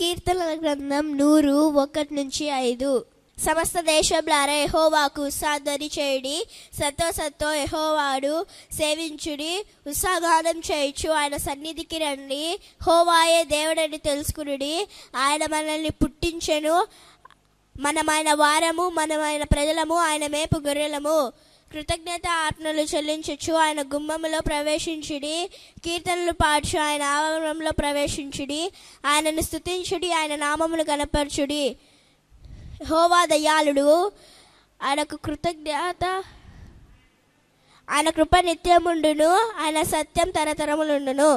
కీర్తనల గ్రంథం నూరు ఒకటి నుంచి ఐదు సమస్త దేశంలారా ఎహోవాకు సాధని చేయుడి సత్తో సత్తో ఎహోవాడు సేవించుడి ఉత్సాగానం చేయొచ్చు ఆయన సన్నిధికి రండి హోవాయే దేవుడని తెలుసుకునుడి ఆయన మనల్ని పుట్టించెను మనమైన వారము మనమైన ప్రజలము ఆయన మేపు గొర్రెలము కృతజ్ఞత ఆత్మలు చెల్లించచ్చు ఆయన గుమ్మములో ప్రవేశించుడి కీర్తనలు పాడ్చు ఆయన ఆవరణంలో ప్రవేశించుడి ఆయనను స్థుతించుడి ఆయన నామములు కనపరచుడి హోవా దయాళుడు ఆయనకు కృతజ్ఞత ఆయన కృప నిత్యముండును ఆయన సత్యం తరతరములుండును